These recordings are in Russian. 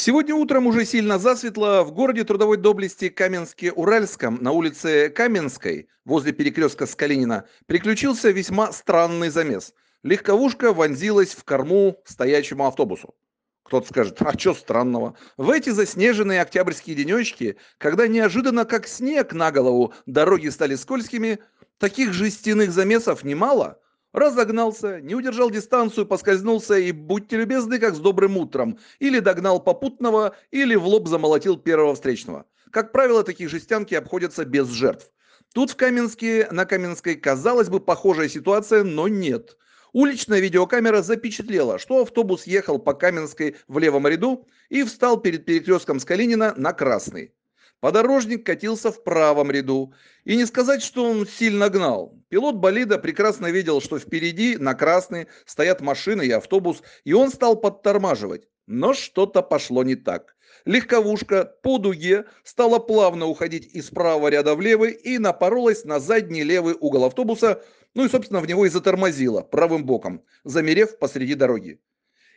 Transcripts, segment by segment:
Сегодня утром уже сильно засветло в городе трудовой доблести Каменске-Уральском на улице Каменской возле перекрестка с Калинина приключился весьма странный замес. Легковушка вонзилась в корму стоячему автобусу. Кто-то скажет, а что странного? В эти заснеженные октябрьские денечки, когда неожиданно как снег на голову дороги стали скользкими, таких жестяных замесов немало – Разогнался, не удержал дистанцию, поскользнулся и, будьте любезны, как с добрым утром. Или догнал попутного, или в лоб замолотил первого встречного. Как правило, такие жестянки обходятся без жертв. Тут в Каменске, на Каменской, казалось бы, похожая ситуация, но нет. Уличная видеокамера запечатлела, что автобус ехал по Каменской в левом ряду и встал перед перекрестком с Калинина на красный. Подорожник катился в правом ряду. И не сказать, что он сильно гнал. Пилот болида прекрасно видел, что впереди на красный стоят машины и автобус, и он стал подтормаживать. Но что-то пошло не так. Легковушка по дуге стала плавно уходить из правого ряда в левый и напоролась на задний левый угол автобуса, ну и, собственно, в него и затормозила правым боком, замерев посреди дороги.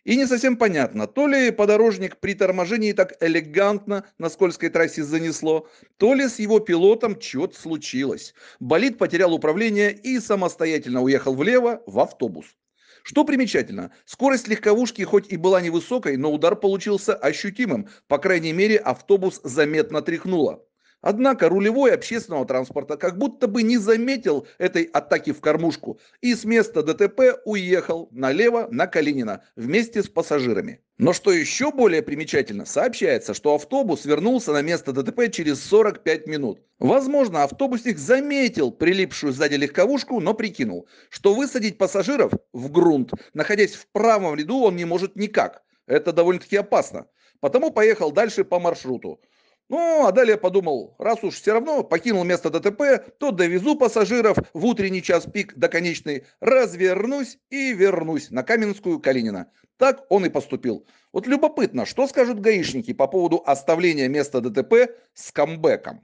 И не совсем понятно, то ли подорожник при торможении так элегантно на скользкой трассе занесло, то ли с его пилотом что-то случилось. Болид потерял управление и самостоятельно уехал влево в автобус. Что примечательно, скорость легковушки хоть и была невысокой, но удар получился ощутимым. По крайней мере, автобус заметно тряхнуло. Однако рулевой общественного транспорта как будто бы не заметил этой атаки в кормушку и с места ДТП уехал налево на Калинина вместе с пассажирами. Но что еще более примечательно, сообщается, что автобус вернулся на место ДТП через 45 минут. Возможно, автобусник заметил прилипшую сзади легковушку, но прикинул, что высадить пассажиров в грунт, находясь в правом ряду, он не может никак. Это довольно-таки опасно. Потому поехал дальше по маршруту. Ну, а далее подумал, раз уж все равно покинул место ДТП, то довезу пассажиров в утренний час пик до конечной, развернусь и вернусь на Каменскую Калинина. Так он и поступил. Вот любопытно, что скажут гаишники по поводу оставления места ДТП с камбэком.